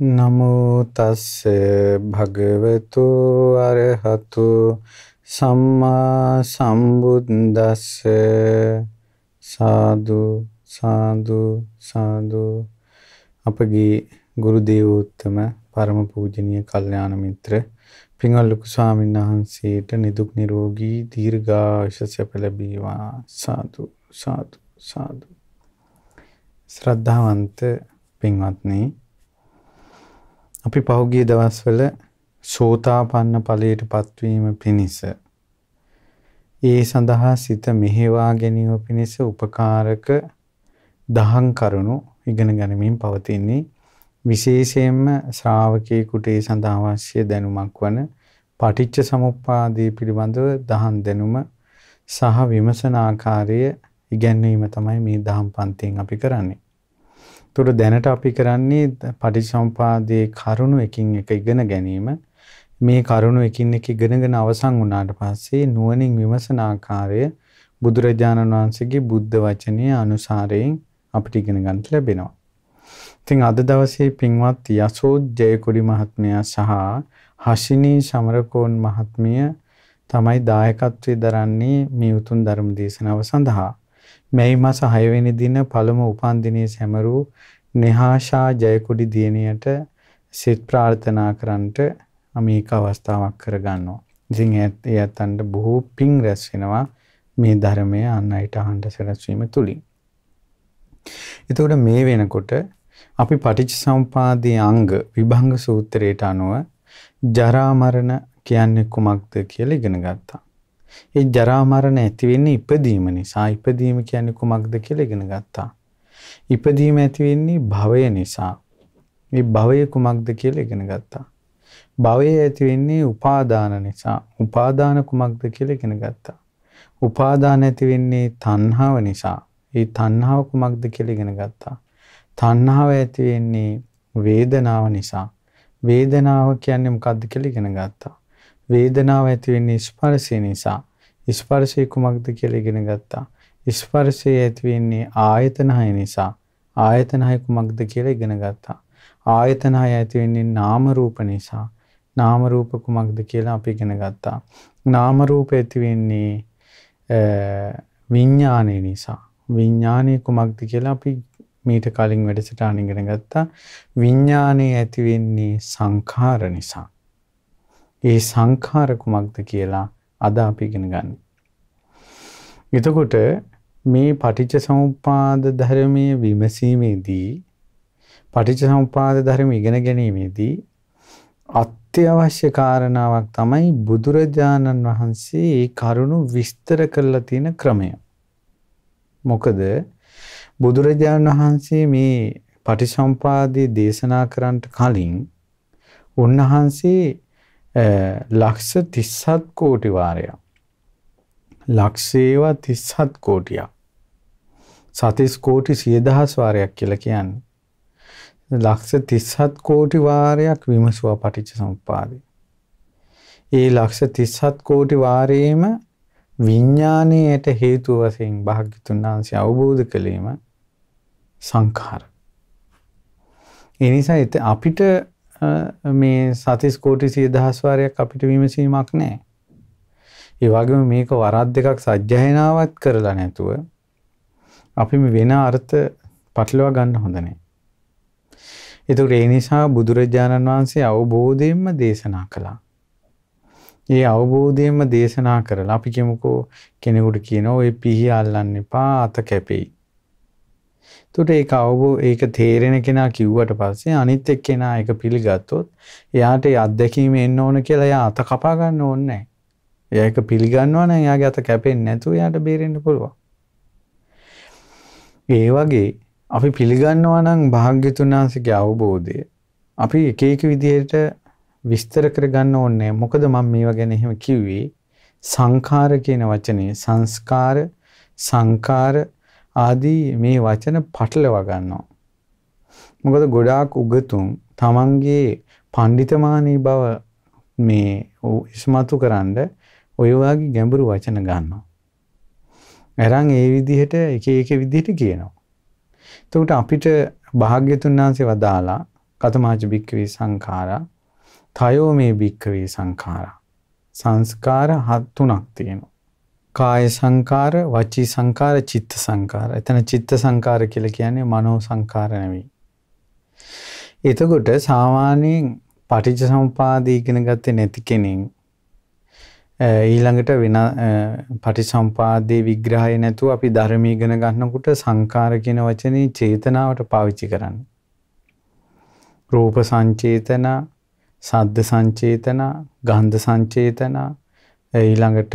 නමෝ තස්ස භගවතු අරහතු සම්මා සම්බුද්දස්ස සාදු සාදු සාදු අපගේ ගුරු දේවෝත්තම පරම පූජනීය කල්යාණ මිත්‍ර පින්වත් ලොකු ස්වාමීන් වහන්සේට නිදුක් නිරෝගී දීර්ඝායුෂ සැප ලැබේවා සාදු සාදු සාදු ශ්‍රද්ධාවන්ත පින්වත්නි අපි පහුගිය දවස්වල සෝතාපන්න ඵලයට පත්වීම පිණිස ඒ සඳහා සිත මෙහෙවා ගැනීම පිණිස උපකාරක දහම් කරුණු ඉගෙන ගනිමින් පවතින්නේ විශේෂයෙන්ම ශ්‍රාවකයෙකුට ඒ සඳහා අවශ්‍ය දැනුමක් වන පටිච්ච සමුප්පාදයේ පිළිබඳව දහම් දැනුම සහ විමසන ආකාරය ඉගැන්වීම තමයි මේ දහම් පන්තියෙන් අපි කරන්නේ. එතකොට දැනට අපි කරන්නේ පටිච්චසමුපාදයේ කරුණු එකින් එක ඉගෙන ගැනීම. මේ කරුණු එකින් එක ඉගෙනගෙන අවසන් වුණාට පස්සේ නුවණින් විමසන ආකාරය බුදුරජාණන් වහන්සේගේ බුද්ධ වචනය අනුසාරයෙන් අපිට ඉගෙන ගන්න ලැබෙනවා. ඉතින් අද දවසේ පින්වත් යසෝද් ජයකොඩි මහත්මයා සහ හෂිනී සමරකෝන් මහත්මිය තමයි දායකත්වයේ දරන්නේ මේ උතුම් ධර්ම දේශනාව සඳහා. මැයි මස 6 වෙනි දින පළමු උපන්දිනයේ සැමරූ නිහාෂා ජයකොඩි දියණියට සිත ප්‍රාර්ථනා කරන්නට මේක අවස්ථාවක් කරගන්නවා. ඉතින් ඒ ඇත්තන්ට බොහෝ පිං රැස් වෙනවා මේ ධර්මය අන් අයට අහන්න සැලැස්වීම තුලින්. එතකොට මේ වෙනකොට අපි පටිච්චසමුපාදයේ අංග විභංග සූත්‍රයට අනුව ජරා මරණ කියන්නේ කුමක්ද කියලා ඉගෙන ගත්තා. ඒ ජරා මරණ ඇති වෙන්නේ ඉපදීම නිසා. ඉපදීම කියන්නේ කුමක්ද කියලා ඉගෙන ගත්තා. ඉපදීම ඇති වෙන්නේ භවය නිසා. මේ භවය කුමක්ද කියලා ඉගෙන ගත්තා. භවය ඇති වෙන්නේ උපාදාන නිසා. උපාදාන කුමක්ද කියලා ඉගෙන ගත්තා. උපාදාන ඇති වෙන්නේ තණ්හාව නිසා. ඒ තණ්හාව කුමක්ද කියලා ඉගෙන ගත්තා. තණ්හාව ඇති වෙන්නේ වේදනාව නිසා. වේදනාව කියන්නේ මොකක්ද කියලා ඉගෙන ගත්තා. වේදනාව ඇති වෙන්නේ ස්පර්ශය නිසා. ස්පර්ශය කුමක්ද කියලා ඉගෙන ගත්තා. ස්පර්ශය ඇති වෙන්නේ ආයතන හය නිසා. ආයතන හය කුමක්ද කියලා ඉගෙන ගත්තා. ආයතන හය ඇති වෙන්නේ නාම රූප නිසා. නාම රූප කුමක්ද කියලා අපි ඉගෙන ගත්තා. නාම රූප ඇති වෙන්නේ විඥානය නිසා. විඥානය කුමක්ද කියලා අපි මීට කලින් වැඩසටහන ඉගෙන ගත්තා. විඥානය ඇති වෙන්නේ සංඛාර නිසා. ඒ සංඛාර කුමක්ද කියලා අද අපි ඉගෙන ගන්න. එතකොට මේ පටිච්ච සමුප්පාද ධර්මයේ විමසීමේදී පටිච්ච සමුප්පාද ධර්ම ඉගෙන ගැනීමේදී අත්‍යවශ්‍ය කාරණාවක් තමයි බුදුරජාණන් වහන්සේ ඒ කරුණු විස්තර කරලා තියෙන ක්‍රමය. මොකද බුදුරජාණන් වහන්සේ මේ පටිසම්පාදයේ දේශනා කරන්නට කලින් උන්වහන්සේ ලක්ෂ 37 කෝටි වාරයක්. ලක්ෂේව 37 කෝටියක්. සතිස් කෝටි 10000 වාරයක් කියලා කියන්නේ. ලක්ෂ 37 කෝටි වාරයක් විමසුවා පටිච්ච සමුප්පාදේ. ඒ ලක්ෂ 37 කෝටි වාරයේම විඥාණයට හේතු වශයෙන් භාග්‍යතුන් වහන්සේ අවබෝධ කළේම සංඛාර. ඒ නිසා අපිට මේ සතිස් කෝටි සියදහස්වාරයක් අපිට විමසීමක් නෑ. ඒ වගේම මේක වරත් දෙකක් සජ්්‍යයනාවත් කරලා නැතුව අපි වෙන අර්ථ පටලවා ගන්න හොඳනේ. එතුට ඒ නිසා බුදුරජාණන් වහන්සේ අවබෝධයෙන්ම දේශනා කළා. ඒ අවබෝධයෙන්ම දේශනා කරලා අපි කෙමකෝ කෙනෙකුට කියනවා ඔය පිහි අල්ලන්න එපා අත කැපෙයි. තුට ඒ අවබෝ ඒක තේරෙන කෙනා කිව්වට පස්සේ අනිත් එක් කෙනා එක පිළිගත්තොත් එයාට අත්දැකීම එන්න ඕන කියලා එයා අත කපා ගන්න ඕනේ එයා ඒක පිළිගන්නවා නම් එයාගේ අත කැපෙන්නේ නැතුව එයාට බේරෙන්න පුළුවන්. ඒ වගේ අපි පිළිගන්නවා නම් භාග්‍යතුන් වහන්සේගේ අවබෝධය අපි එක එක විදිහට විස්තර කරගන්න ඕනේ. මොකද මම මේවා ගැන එහෙම කිව්වේ සංඛාර කියන වචනේ සංස්කාර සංකාර ආදී මේ වචන පටලවා ගන්නවා. මොකද ගොඩාක් උගතුන් තමන්ගේ පඬිතමානී බව මේ ඉස්මතු කරන්න ඔය වගේ ගැඹුරු වචන ගන්නවා. එරන් ඒ විදිහට එක එක විදිහට කියනවා. එතකොට අපිට භාග්‍යතුන් වහන්සේ වදාලා කතමාජ භික්කවේ සංඛාරා තයෝ මේ භික්කවේ සංඛාරා සංස්කාර හත් තුනක් තියෙනවා. කාය සංකාර, වචී සංකාර, චිත්ත සංකාර. එතන චිත්ත සංකාර කියලා කියන්නේ මනෝ සංකාර නෙවෙයි. එතකොට සාමාන්‍යයෙන් පටිච්ච සමුපාදය ඉගෙන ගත්තේ නැති කෙනෙක් ඊළඟට වෙන පටිසම්පාදයේ විග්‍රහය නැතුව අපි ධර්ම ඉගෙන ගන්නකොට සංකාර කියන වචනේ චේතනාවට පාවිච්චි කරන්නේ. රූප සංචේතන, සද්ද සංචේතන, ගන්ධ සංචේතන, ඊළඟට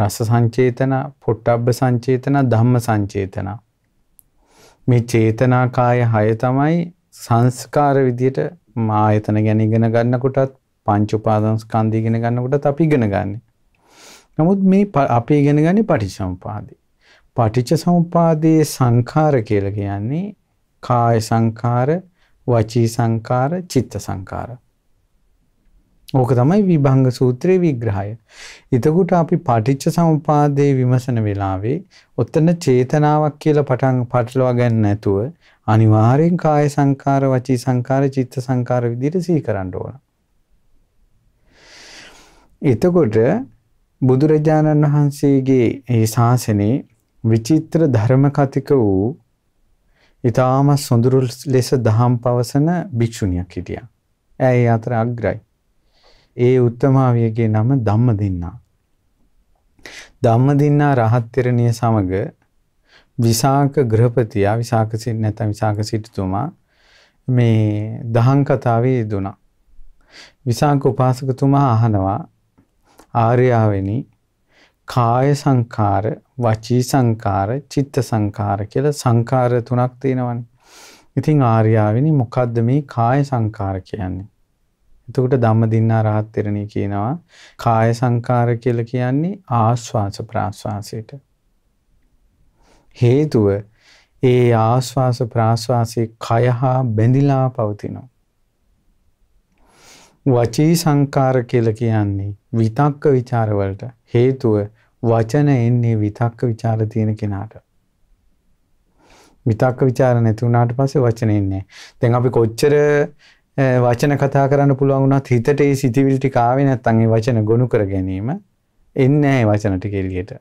රස සංචේතන, පොට්ටබ්බ සංචේතන, ධම්ම සංචේතන. මේ චේතනා කාය හය තමයි සංස්කාර විදියට ආයතන ගැන ඉගෙන ගන්නකොටත් පංච උපාදාන ස්කන්ධය ඉගෙන ගන්නකොටත් අපි ඉගෙන ගන්නෙ. නමුත් මේ අපි ඉගෙන ගන්නේ පටිච්චසමුපාදේ. පටිච්චසමුපාදයේ සංඛාර කියලා කියන්නේ කාය සංඛාර, වචී සංඛාර, චිත්ත සංඛාර. ඕක තමයි විභංග සූත්‍රයේ විග්‍රහය. එතකොට අපි පටිච්ච සමුපාදයේ විමසන වෙලාවේ ඔතන චේතනාවක් කියලා පටන් පටලවා ගන්න නැතුව අනිවාර්යෙන් කාය සංකාර, වචී සංකාර, චිත්ත සංකාර විදිහට සිහි කරන්න ඕන. එතකොට බුදුරජාණන් වහන්සේගේ ඒ ශාසනයේ විචිත්‍ර ධර්ම කතික වූ ඊටාම සොඳුරු ලෙස දහම් පවසන භික්ෂුණියක් හිටියා. ඇය අතර අග්‍රයි. ඒ උත්තමාවියගේ නම ධම්මදින්නා. ධම්මදින්නා රහත්තරණිය සමග විසාක ගෘහපතියා විසාක සිට නැත්නම් විසාක සිටුතුමා මේ දහං කතාවේ යෙදුණා. විසාක උපාසකතුමා අහනවා ආර්යාවෙනි කාය සංකාර, වචී සංකාර, චිත්ත සංකාර කියලා සංකාර තුනක් තියෙනවනේ. ඉතින් ආර්යාවෙනි මොකද්ද මේ කාය සංකාර කියන්නේ? එතකොට ධම්මදින්නා රහත් තෙරණිය කියනවා කාය සංකාර කියලා කියන්නේ ආස්වාස ප්‍රාස්වාසයට. හේතුව ඒ ආස්වාස ප්‍රාස්වාසයේ කය හා බැඳිලා පවතිනවා. වචී සංකාර කියලා කියන්නේ විතක්ක ਵਿਚාර වලට හේතුව වචන එන්නේ විතක්ක ਵਿਚාර තියෙන කෙනාට. විතක්ක ਵਿਚාර නැති වුණාට පස්සේ වචන එන්නේ. දැන් අපි කොච්චර වචන කතා කරන්න පුළුවන් වුණත් හිතට ඒ සිතිවිලි ටික ආවේ නැත්නම් ඒ වචන ගොනු කර ගැනීම එන්නේ නැහැ ඒ වචන ටික එළියට.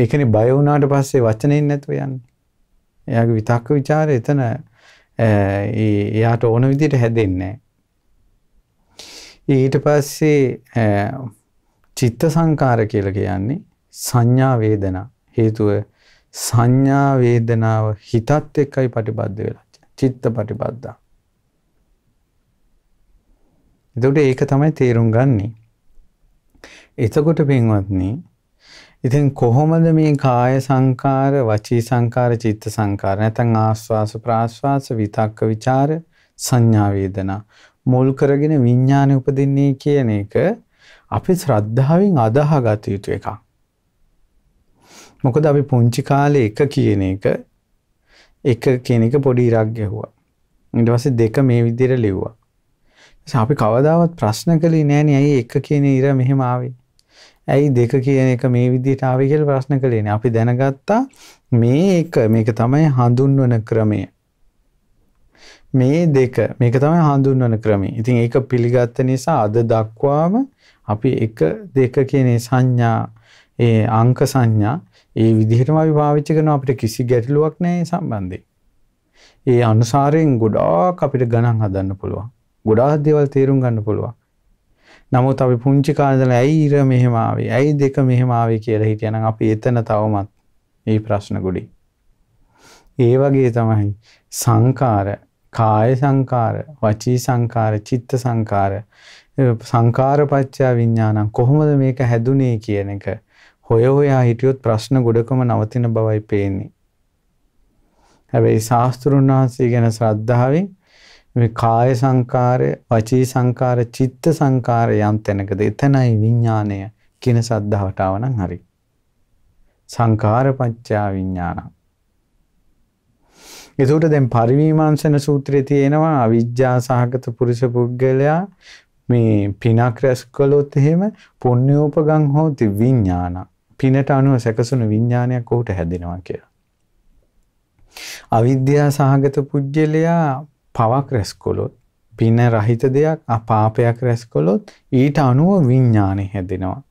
ඒකනේ බය වුණාට පස්සේ වචනෙින් නැතුව යන්නේ. එයාගේ විතක්ක ਵਿਚාරය එතන එයාට ඕන විදිහට හැදෙන්නේ ඊට පස්සේ චිත්ත සංකාර කියලා කියන්නේ සංඥා වේදනා හේතුව සංඥා වේදනාව හිතත් එක්කයි ප්‍රතිබද්ධ වෙලා චිත්ත පටිපද්දා. එතකොට ඒක තමයි තේරුම් ගන්නේ. එතකොට පින්වත්නි ඉතින් කොහොමද මේ කාය සංකාර වචී සංකාර චිත්ත සංකාර නැත්නම් ආස්වාස ප්‍රාස්වාස විතක්ක ਵਿਚාර සංඥා වේදනා මුල් කරගෙන විඥානය උපදින්නේ කියන එක අපි ශ්‍රද්ධාවෙන් අදාහගත යුතු එකක්. මොකද අපි පුංචි කාලේ එක කියන එක එක කෙනෙක පොඩි ඉරක් ගැහුවා. ඊට පස්සේ දෙක මේ විදිහට ලිව්වා. අපි කවදාවත් ප්‍රශ්න කළේ නෑනේ ඇයි එක කියන ඉර මෙහෙම ආවේ. ඇයි දෙක කියන එක මේ විදිහට ආවේ කියලා ප්‍රශ්න කළේ නෑ. අපි දැනගත්තා මේ එක මේක තමයි හඳුන්වන ක්‍රමය. මේ දෙක මේක තමයි හඳුන්වන ක්‍රමය. ඉතින් ඒක පිළිගත්ත නිසා අද දක්වාම අපි එක දෙක කියන සංඥා ඒ අංක සංඥා ඒ විදිහටම අපි පාවිච්චි කරනවා අපිට කිසි ගැටලුවක් නැහැ ඒ සම්බන්ධයෙන්. ඒ අනුසාරයෙන් ගොඩාක් අපිට ගණන් හදන්න පුළුවන්. ගොඩාක් දේවල් තේරුම් ගන්න පුළුවන්. නමුත් අපි පුංචි කාලේදල ඇයි ඉර මෙහෙම ආවේ? ඇයි දෙක මෙහෙම ආවේ කියලා හිතනනම් අපි එතන තවමත් මේ ප්‍රශ්න ගොඩේ. ඒ වගේ තමයි සංකාර, කාය සංකාර, වචී සංකාර, චිත්ත සංකාර, සංකාරපච්චය විඥානං කොහොමද මේක හැදුනේ කියන එක හොය හොයා හිටියොත් ප්‍රශ්න ගොඩකම නවතින බවයි පේන්නේ. හැබැයි ශාස්තෘන් වහන්සේ ගැන ශ්‍රද්ධාවෙන් මේ කාය සංකාරය, වචී සංකාර, චිත්ත සංකාර යම් තැනකද එතනයි විඥාණය කියන ශ්‍රද්ධාවට ආවනම් හරි. සංකාර පඤ්චා විඥාන. ඒකට දැන් පරිවිමාංශන සූත්‍රයේ තියෙනවා අවිජ්ජා සහගත පුරුෂ පුද්ගලයා මේ පිනක් රැස් කළොත් එහෙම පුණ්‍යෝපගං හෝති විඥානං පිනට අනුව සැකසුණු විඤ්ඥානයක් ඔහුට හැදෙනවා කියලා. අවිද්‍යා සහගත පුද්ගලයා පවක් රැස්කොලොත් පින රහිත දෙයක් අපාපයක් රැස්කොලොත් ඊට අනුව විඤ්ඥානය හැදෙනවා.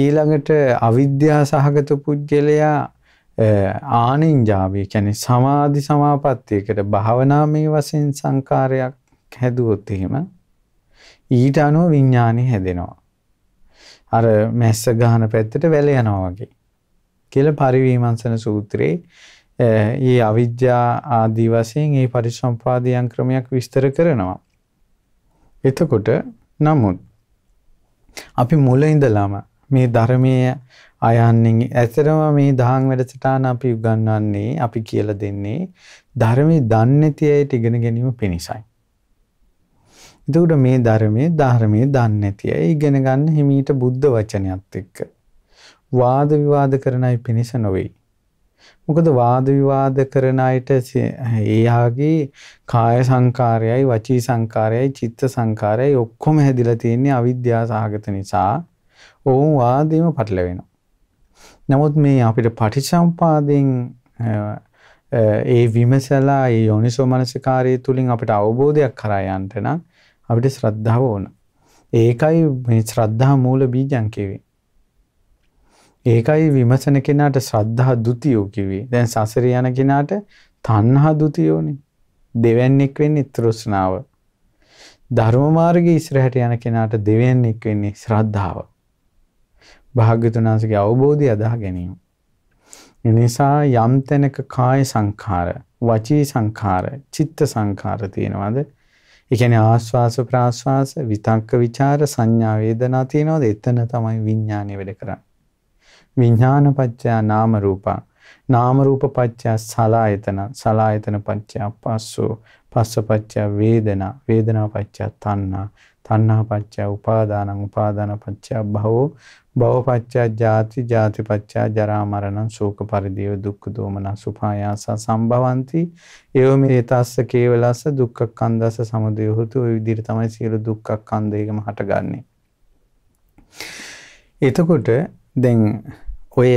ඊළඟට අවිද්‍යා සහගත පුද්ගලයා ආනින්ජාවී කැනෙ සමාධි සමාපත්තියකට භාවනාමය වසෙන් සංකාරයක් හැදුවොත් එහෙම ඊට අනුව විඤ්ඥානය හැදෙනවා. අර මැස්ස ගහන පැත්තට වැල යනවා වගේ කියලා පරිවිමර්ශන සූත්‍රයේ ඒ අවිද්‍යා ආදී වශයෙන් ඒ පරිසම්පාදයන් ක්‍රමයක් විස්තර කරනවා. එතකොට නමුත් අපි මුල ඉඳලම මේ ධර්මයේ අයන්නේ ඇතරම මේ දහම් වැඩසටහන අපි උගන්වන්නේ අපි කියලා දෙන්නේ ධර්මයේ දන්නේ තියේට ඉගෙන ගැනීම පිණිසයි. එතකොට මේ ධර්මයේ ධර්මයේ දන්නේ නැති අය ඉගෙන ගන්න හිමීට බුද්ධ වචනයත් එක්ක වාද විවාද කරන අය පිණිස නොවේ. මොකද වාද විවාද කරන අයට එයාගේ කාය සංකාරයයි වචී සංකාරයයි චිත්ත සංකාරයයි ඔක්කොම හැදිලා තියෙන්නේ අවිද්‍යාව සහගත නිසා ඔවුන් වාදීම පටලවෙනවා. නමුත් මේ අපිට පටිච්චසම්පාදයෙන් ඒ විමසලා ඒ යෝනිසෝමනසිකාරය තුලින් අපිට අවබෝධයක් කරා යන්න නම් අපිට ශ්‍රද්ධාව ඕන. ඒකයි මේ ශ්‍රද්ධා මූල බීජං කිව්වේ. ඒකයි විමසන කෙනාට ශ්‍රද්ධා ද්විතියෝ කිව්වේ. දැන් සසර යන කෙනාට තණ්හා ද්විතියෝනේ. දෙවැන්නෙක් වෙන්නේ තෘෂ්ණාව. ධර්ම මාර්ගයේ ඉස්සරහට යන කෙනාට දෙවැන්නෙක් වෙන්නේ ශ්‍රද්ධාව. භාග්‍යතුන් වහන්සේගේ අවබෝධය අදා ගැනීම. නිසා යම් තැනක කාය සංඛාර, වචී සංඛාර, චිත්ත සංඛාර තියෙනවාද? ඒ කියන්නේ ආස්වාස ප්‍රාස්වාස විතක්ක ਵਿਚාර සංඥා වේදනා තියනවාද එතන තමයි විඥානය වැඩ කරන්නේ විඥාන පත්‍යා නාම රූපා නාම රූප පත්‍යා සලායතන සලායතන පත්‍යා පස්සෝ පස්ස පත්‍යා වේදනා වේදනා පත්‍යා තණ්හා තණ්හා පත්‍යා උපාදානං උපාදාන පත්‍යා භවෝ භවපච්චා ජාති ජාතිපච්චා ජරා මරණං ශෝක පරිදේව දුක්ඛ දෝමනස් උපායාස සම්භවಂತಿ එවම ඒතස්ස කේවලස්ස දුක්ඛ කන්දස සමුදය හොතු ඔය විදිහට තමයි සියලු දුක්ඛ කන්දේකම හටගන්නේ එතකොට දැන් ඔය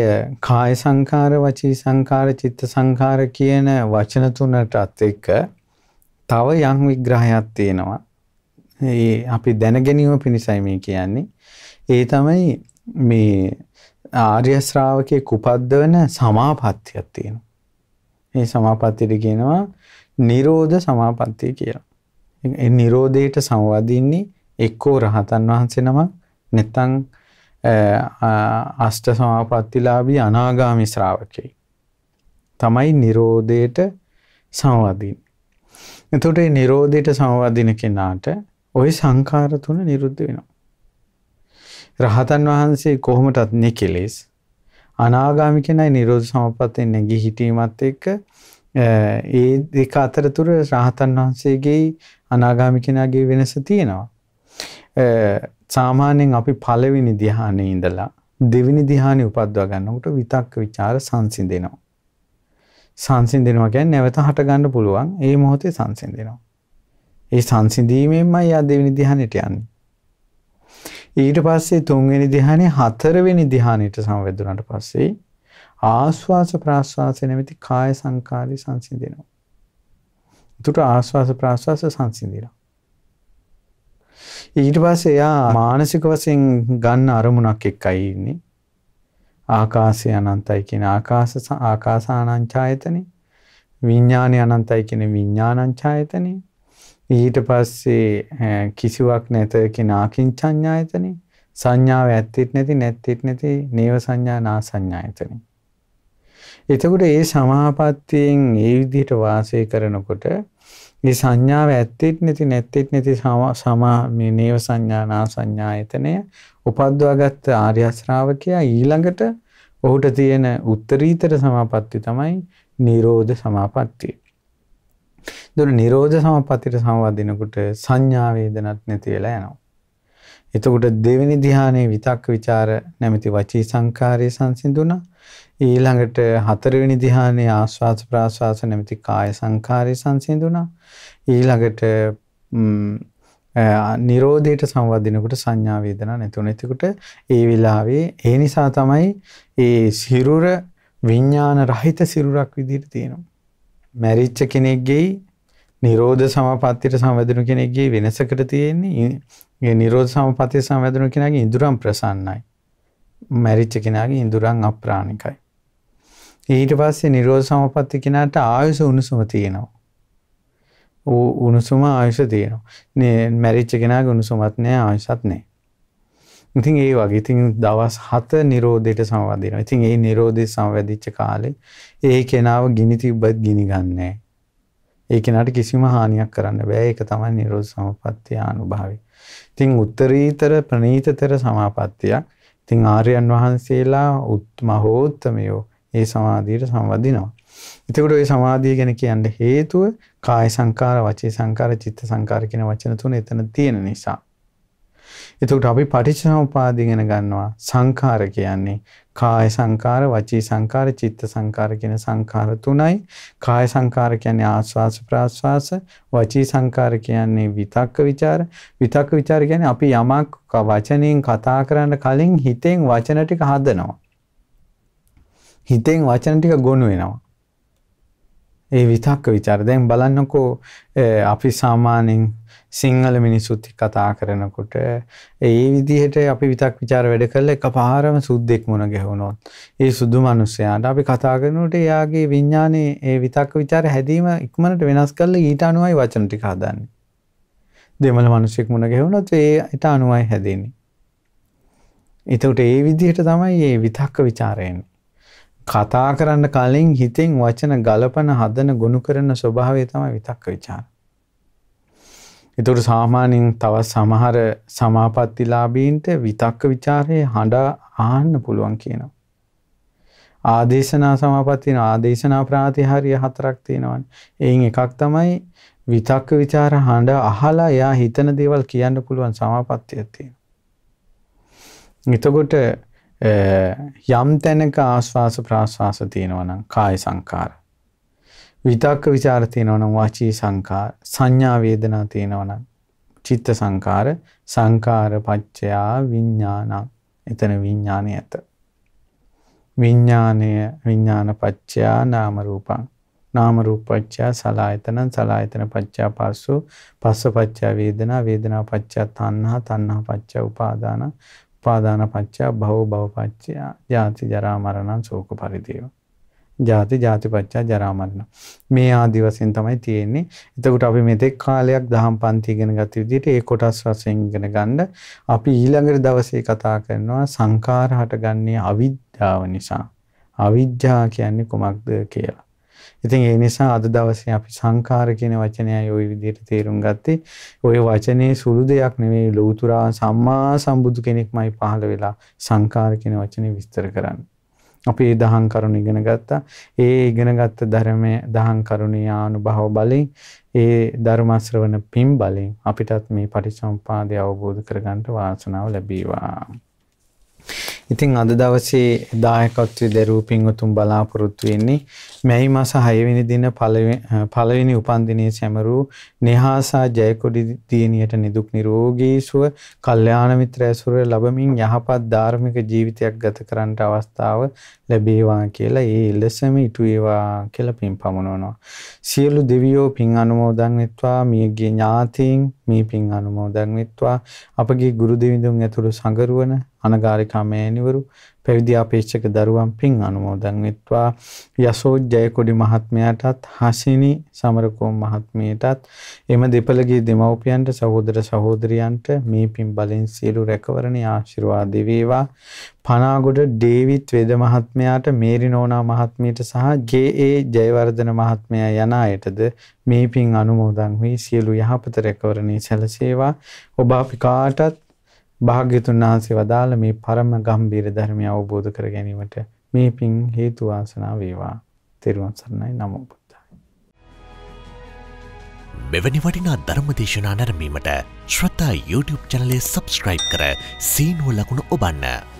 කාය සංඛාර වචී සංඛාර චිත්ත සංඛාර කියන වචන තුනටත් එක්ක තව යම් විග්‍රහයක් තියෙනවා ඒ අපි දැනගැනීම පිණිසයි මේ කියන්නේ ඒ තමයි මේ ආර්ය ශ්‍රාවකේ කුපද්දවන සමාපත්තියක් තියෙනවා. මේ සමාපත්තියට කියනවා නිරෝධ සමාපත්තිය කියලා. ඒ නිරෝධයට සංවාදින්නේ එක්කෝ රහතන් වහන්සේ නමක් නැත්නම් අෂ්ට සමාපත්තිලාභී අනාගාමි ශ්‍රාවකේ. තමයි නිරෝධයට සංවාදින්නේ. එතකොට මේ නිරෝධයට සංවාදින කෙනාට ওই සංඛාර තුන නිරුද්ධ වෙනවා. රහතන් වහන්සේ කොහොමටත් නිකෙලෙස් අනාගාමි කෙනයි නිරෝධ සමපතෙන් නැගී හිටීමත් එක්ක ඒ දෙක අතරතුර රහතන් වහන්සේගේ අනාගාමි කෙනාගේ වෙනස තියෙනවා. සාමාන්‍යයෙන් අපි පළවෙනි ධ්‍යානයේ ඉඳලා දෙවෙනි ධ්‍යානෙ උපද්දවා ගන්නකොට විතක්ක ਵਿਚාර සංසිඳෙනවා. සංසිඳෙනවා කියන්නේ නැවත හට ගන්න පුළුවන්. ඒ මොහොතේ සංසිඳෙනවා. ඒ සංසිඳීමෙන්මයි ආ දෙවෙනි ධ්‍යානෙට යන්නේ. ඊට පස්සේ තුන්වෙනි ධ්‍යානයේ හතරවෙනි ධ්‍යානයට සමවැදුනට පස්සේ ආස්වාස ප්‍රාස්වාස නැමැති කාය සංකාරී සංසිඳෙනවා. එතකොට ආස්වාස ප්‍රාස්වාස සංසිඳිනවා. ඊට පස්සේ එයා මානසික වශයෙන් ගන්න අරමුණක් එක්කයි ඉන්නේ. ආකාශය අනන්තයි කියන ආකාශ ආකාසානං ඡායතනෙ විඥානය අනන්තයි කියන විඥානං ඡායතනෙ ඊට පස්සේ කිසිවක් නැත කිනාකින්චඤ්ඤායතනෙ සංඥාව ඇත්තෙත් නැති නැත්තෙත් නැති නේව සංඥා නා සංඥායතනෙ එතකොට මේ සමාපත්තියෙන් මේ විදිහට වාසය කරනකොට මේ සංඥාව ඇත්තෙත් නැති නැත්තෙත් නැති සමා මේ නේව සංඥා නා සංඥායතනය උපද්දවාගත් ආර්ය ශ්‍රාවකයා ඊළඟට ඔහුට තියෙන උත්තරීතර සමාපatti තමයි නිරෝධ සමාපත්තිය දොර නිරෝධ සමපතිට සමවදිනකොට සංඥාවේදනත් නැති වෙලා යනවා. එතකොට දෙවෙනි ධ්‍යානයේ විතක්ක ਵਿਚාර නැමැති වචී සංකාරය සංසිඳුණා. ඊළඟට හතරවෙනි ධ්‍යානයේ ආස්වාස් ප්‍රාස්වාස නැමැති කාය සංකාරය සංසිඳුණා. ඊළඟට නිරෝධයට සංවදිනකොට සංඥා වේදනා නැතුණ. එතකොට ඒ වෙලාවේ ඒ නිසා තමයි ඒ සිරුර විඥාන රහිත සිරුරක් විදිහට තියෙනවා. මැරිච්ච කෙනෙක්ගේ නිරෝධ සමපත්තියට සම්වැදෙනු කෙනෙක්ගේ වෙනසකට තියෙන්නේ ඒ නිරෝධ සමපත්තිය සම්වැදෙනු කෙනාගේ ඉඳුරන් ප්‍රසන්නයි. මැරිච්ච කෙනාගේ ඉඳුරන් අප්‍රාණිකයි. ඊට පස්සේ නිරෝධ සමපත්තිය කෙනාට ආයුෂ උණුසුම තියෙනවා. උණුසුම ආයුෂ තියෙනවා. මේ මැරිච්ච කෙනාගේ උණුසුමත් නෑ ආයුෂත් නෑ. ඉතින් ඒ වගේ ඉතින් දවස් 7 නිරෝධයට සමවදිනවා. ඉතින් ඒ නිරෝධේ සමවැදිච්ච කාලේ ඒ කෙනාව ගිනි තිබ්බත් ගිනි ගන්නෑ. ඒ කෙනාට කිසිම හානියක් කරන්න බෑ. ඒක තමයි නිරෝධ සමපත්තිය අනුභවය. ඉතින් උත්තරීතර ප්‍රණීතතර සමාපත්තියක්. ඉතින් ආර්යයන් වහන්සේලා උත්මහෝත්තමයෝ ඒ සමාධියට සමවදිනවා. එතකොට ওই සමාධිය ගැන කියන්න හේතුව කාය සංකාර, වචී සංකාර, චිත්ත සංකාර කියන වචන තුන එතන තියෙන නිසා. එතකොට අපි පටිච්චසමුපාදය ඉගෙන ගන්නවා සංඛාර කියන්නේ කාය සංඛාර, වචී සංඛාර, චිත්ත සංඛාර කියන සංඛාර තුනයි. කාය සංඛාර කියන්නේ ආස්වාස ප්‍රාස්වාස, වචී සංඛාර කියන්නේ විතක්ක ਵਿਚාර, විතක්ක ਵਿਚාර කියන්නේ අපි යමක් වචනෙන් කතා කරන්න කලින් හිතෙන් වචන ටික හදනවා. හිතෙන් වචන ටික ගොනු වෙනවා. ඒ විතක්ක ਵਿਚාර. දැන් බලන්නකෝ අපි සාමාන්‍යයෙන් සිංහල මිනිස්සුත් කතා කරනකොට ඒ විදිහට අපි විතක් ਵਿਚාර වැඩ කළා එකපාරම සුද්දෙක් මුණ ගැහුනොත් ඒ සුදු මිනිස්යාට අපි කතා කරනකොට එයාගේ විඥානේ ඒ විතක් ਵਿਚාර හැදීම ඉක්මනට වෙනස් කරලා ඊට අනුවයි වචන ටික හදන්නේ. දෙමළ මිනිස්සෙක් මුණ ගැහුනොත් ඒට අනුවයි හැදෙන්නේ. එතකොට ඒ විදිහට තමයි මේ විතක්ක ਵਿਚාරයෙන් කතා කරන්න කලින් හිතෙන් වචන ගලපන හදන ගොනු කරන ස්වභාවය තමයි විතක්ක ਵਿਚාරය. එතුට සාමාන්‍යයෙන් තවත් සමහර සමාපත්තිලාබීන්ට විතක්ක ਵਿਚාරයේ හඬා ආන්න පුළුවන් කියනවා. ආදේශනා සමාපත්තින ආදේශනා ප්‍රාතිහාර්ය හතරක් තියෙනවනේ. එයින් එකක් තමයි විතක්ක ਵਿਚාර හඬ අහලා එයා හිතන දේවල් කියන්න පුළුවන් සමාපත්තියක් තියෙනවා. එතකොට යම් තැනක ආස්වාස ප්‍රාස්වාස තියෙනවා නම් කාය සංකාරා විතක්ක ਵਿਚාර තියෙනවා නම් වාචී සංකාර සංඥා වේදනා තියෙනවා නම් චිත්ත සංකාර සංකාර පච්චයා විඥානං එතන විඥානය ඇත විඥානය විඥාන පච්චයා නාම රූපං නාම රූප පච්චයා සලායතනං සලායතන පච්චයා පස්සු පස්ස පච්චයා වේදනා වේදනා පච්චයා තණ්හා තණ්හා පච්චයා උපාදාන උපාදාන පච්චයා භව භව පච්චයා ජාති ජරා මරණං ශෝක පරිදේව ජාති ජාතිපච්චා ජරා මරණ. මේ ආදි වශයෙන් තමයි තියෙන්නේ. එතකොට අපි මෙතෙක් කාලයක් දහම් පන්ති ඉගෙන ගත විදිහට ඒ කොටස් වශයෙන් ඉගෙන ගන්න අපි ඊළඟට දවසේ කතා කරනවා සංඛාර හටගන්නේ අවිද්‍යාව නිසා. අවිද්‍යාව කියන්නේ කොමක්ද කියලා. ඉතින් ඒ නිසා අද දවසේ අපි සංඛාර කියන වචනයයි ওই විදිහට තේරුම් ගත්තේ. ওই වචනේ සුළු දෙයක් නෙවෙයි ලෞතුරා සම්මා සම්බුදු කෙනෙක්මයි පහළ වෙලා සංඛාර කියන වචනේ විස්තර කරන්නේ. අපි දහම් කරුණු ඉගෙන ගත්තා. ඒ ඉගෙනගත්ත ධර්මයේ දහම් කරුණේ ආනුභව බලෙන් ඒ ධර්ම ශ්‍රවණ පින් බලෙන් අපිටත් මේ පටිච්චසමුපාදය අවබෝධ කරගන්න වාසනාව ලැබේවා. ඉතින් අද දවසේ දායකත්වයේ දරූ පින්වතුන් බලාපොරොත්තු වෙන්නේ මැයි මාස 6 වෙනි දින පළවෙනි උපන්දිනයේ සැමරූ නිහාසා ජයකොඩි දියණියට නිදුක් නිරෝගී සුව, කල්යාණ මිත්‍ර ඇසුර ලැබමින් යහපත් ධාර්මික ජීවිතයක් ගත කරන්නට අවස්ථාව ලැබේවා කියලා ඒ එලෙසම ඉටු වේවා කියලා පින් පමුණවනවා. සියලු දෙවියෝ පින් අනුමෝදන් වෙත්වා මියගේ ඥාතීන් මේ පින් අනුමෝදන් වෙත්වා අපගේ ගුරු දෙවිඳුන් ඇතුළු සංගරුවන අනගාരിකා මෑණිවරු පැවිදි ආපේක්ෂක දරුවන් පින් අනුමෝදන් වෙත්වා යසෝ ජයකොඩි මහත්මයාටත් හසිනි සමරකෝම් මහත්මියටත් එම දෙපළගේ දෙමව්පියන්ට සහෝදර සහෝදරියන්ට මේ පින් බලෙන් සියලු රැකවරණ ආශිර්වාද වේවා පනාගොඩ ඩේවිඩ් වේද මහත්මයාට මේරි නෝනා මහත්මියට සහ ජේ.ඒ. ජයවර්ධන මහත්මයා යන අයටද මේ පින් අනුමෝදන් වී සියලු යහපත රැකවරණේ සැලසේවා ඔබ අපි කාටත් භාග්‍යතුන් වහන්සේ වදාළ මේ පරම ගම්බීර ධර්මය අවබෝධ කර ගැනීමට මේ පින් හේතු වාසනා වේවා. තෙරුවන් සරණයි නමෝ බුද්දාය. මෙවැනි වටිනා ධර්ම දේශනා නැරඹීමට ශ්‍රතා YouTube channel එක subscribe කර සීනුව ලකුණ ඔබන්න.